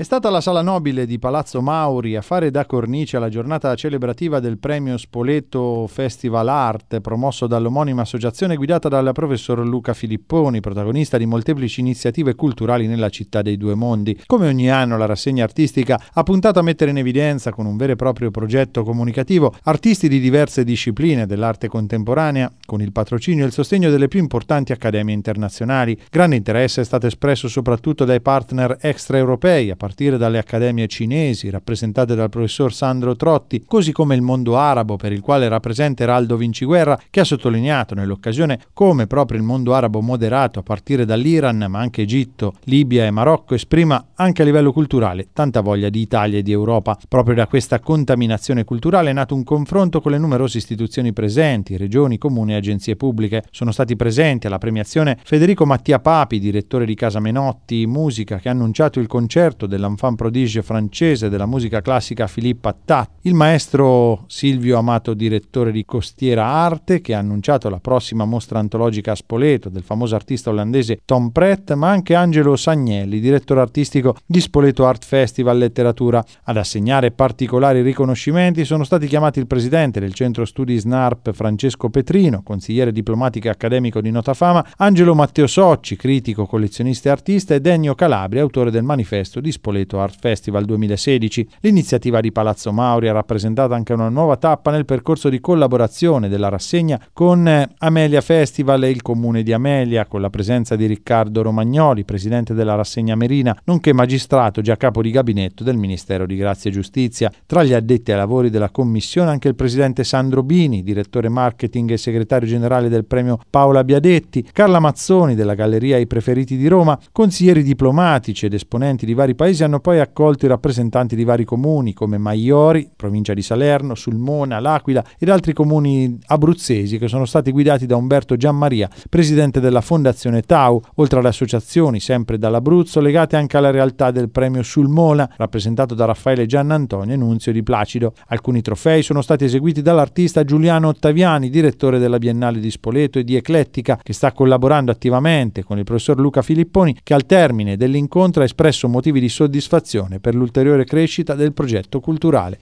È stata la Sala Nobile di Palazzo Mauri a fare da cornice alla giornata celebrativa del premio Spoleto Festival Art promosso dall'omonima associazione guidata dal professor Luca Filipponi, protagonista di molteplici iniziative culturali nella città dei due mondi. Come ogni anno la rassegna artistica ha puntato a mettere in evidenza con un vero e proprio progetto comunicativo artisti di diverse discipline dell'arte contemporanea con il patrocinio e il sostegno delle più importanti accademie internazionali. Grande interesse è stato espresso soprattutto dai partner extraeuropei a partire partire dalle accademie cinesi rappresentate dal professor Sandro Trotti, così come il mondo arabo per il quale era presente Raldo Vinciguerra, che ha sottolineato nell'occasione come proprio il mondo arabo moderato a partire dall'Iran, ma anche Egitto, Libia e Marocco esprima anche a livello culturale tanta voglia di Italia e di Europa. Proprio da questa contaminazione culturale è nato un confronto con le numerose istituzioni presenti, regioni, comuni e agenzie pubbliche. Sono stati presenti alla premiazione Federico Mattia Papi, direttore di Casa Menotti Musica, che ha annunciato il concerto del l'enfant prodige francese della musica classica Philippe Attat, il maestro Silvio Amato, direttore di Costiera Arte, che ha annunciato la prossima mostra antologica a Spoleto del famoso artista olandese Tom Pratt, ma anche Angelo Sagnelli, direttore artistico di Spoleto Art Festival Letteratura. Ad assegnare particolari riconoscimenti sono stati chiamati il presidente del centro studi SNARP Francesco Petrino, consigliere diplomatico e accademico di nota fama, Angelo Matteo Socci, critico, collezionista e artista, e Dennio Calabria, autore del manifesto di Spoleto Spoleto Art Festival 2016. L'iniziativa di Palazzo Mauri ha rappresentato anche una nuova tappa nel percorso di collaborazione della rassegna con eh, Amelia Festival e il comune di Amelia, con la presenza di Riccardo Romagnoli, presidente della rassegna Merina, nonché magistrato già capo di gabinetto del Ministero di Grazia e Giustizia. Tra gli addetti ai lavori della commissione anche il presidente Sandro Bini, direttore marketing e segretario generale del premio Paola Biadetti, Carla Mazzoni della Galleria I Preferiti di Roma, consiglieri diplomatici ed esponenti di vari paesi paesi hanno poi accolto i rappresentanti di vari comuni come Maiori, provincia di Salerno, Sulmona, L'Aquila ed altri comuni abruzzesi che sono stati guidati da Umberto Giammaria, presidente della Fondazione Tau, oltre alle associazioni sempre dall'Abruzzo legate anche alla realtà del premio Sulmona, rappresentato da Raffaele Giannantonio e Nunzio di Placido. Alcuni trofei sono stati eseguiti dall'artista Giuliano Ottaviani, direttore della Biennale di Spoleto e di Eclettica, che sta collaborando attivamente con il professor Luca Filipponi, che al termine dell'incontro ha espresso motivi di soddisfazione per l'ulteriore crescita del progetto culturale.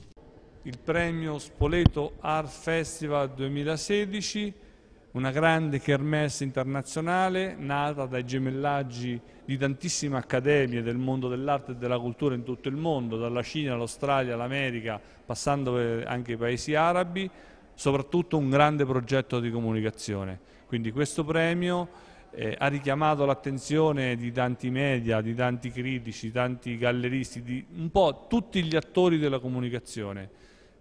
Il premio Spoleto Art Festival 2016, una grande kermesse internazionale nata dai gemellaggi di tantissime accademie del mondo dell'arte e della cultura in tutto il mondo, dalla Cina all'Australia, all'America, passando anche ai paesi arabi, soprattutto un grande progetto di comunicazione. Quindi questo premio eh, ha richiamato l'attenzione di tanti media, di tanti critici, di tanti galleristi, di un po' tutti gli attori della comunicazione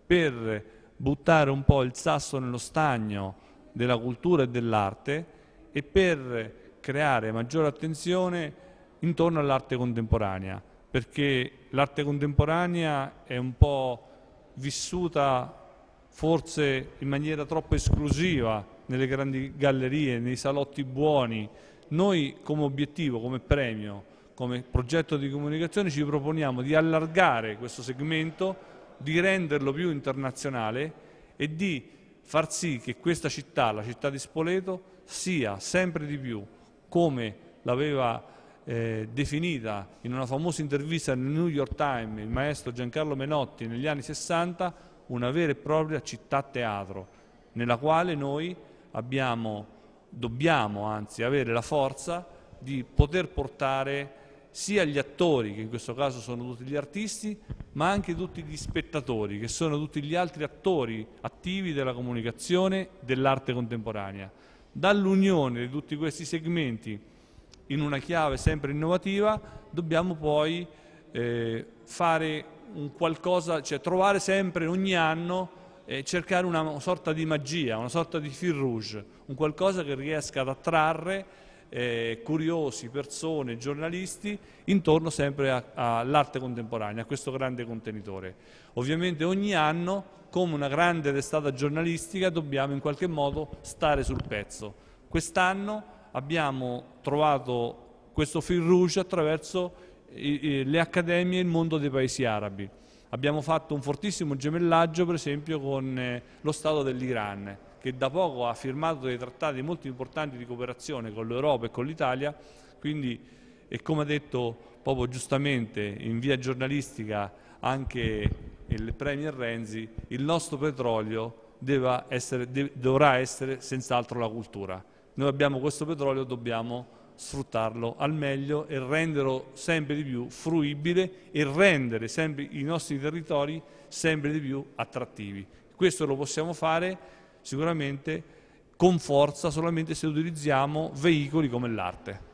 per buttare un po' il sasso nello stagno della cultura e dell'arte e per creare maggiore attenzione intorno all'arte contemporanea, perché l'arte contemporanea è un po' vissuta forse in maniera troppo esclusiva nelle grandi gallerie, nei salotti buoni. Noi come obiettivo, come premio, come progetto di comunicazione ci proponiamo di allargare questo segmento, di renderlo più internazionale e di far sì che questa città, la città di Spoleto, sia sempre di più, come l'aveva eh, definita in una famosa intervista nel New York Times il maestro Giancarlo Menotti negli anni 60, una vera e propria città teatro, nella quale noi abbiamo, dobbiamo anzi avere la forza di poter portare sia gli attori, che in questo caso sono tutti gli artisti, ma anche tutti gli spettatori, che sono tutti gli altri attori attivi della comunicazione, dell'arte contemporanea. Dall'unione di tutti questi segmenti in una chiave sempre innovativa dobbiamo poi eh, fare un qualcosa, cioè trovare sempre ogni anno e cercare una sorta di magia, una sorta di fil rouge, un qualcosa che riesca ad attrarre eh, curiosi, persone, giornalisti intorno sempre all'arte contemporanea, a questo grande contenitore. Ovviamente ogni anno, come una grande testata giornalistica, dobbiamo in qualche modo stare sul pezzo. Quest'anno abbiamo trovato questo fil rouge attraverso le accademie e il mondo dei paesi arabi. Abbiamo fatto un fortissimo gemellaggio per esempio con eh, lo Stato dell'Iran che da poco ha firmato dei trattati molto importanti di cooperazione con l'Europa e con l'Italia, quindi e come ha detto proprio giustamente in via giornalistica anche il Premier Renzi, il nostro petrolio essere, dovrà essere senz'altro la cultura. Noi abbiamo questo petrolio, dobbiamo sfruttarlo al meglio e renderlo sempre di più fruibile e rendere sempre i nostri territori sempre di più attrattivi. Questo lo possiamo fare sicuramente con forza solamente se utilizziamo veicoli come l'arte.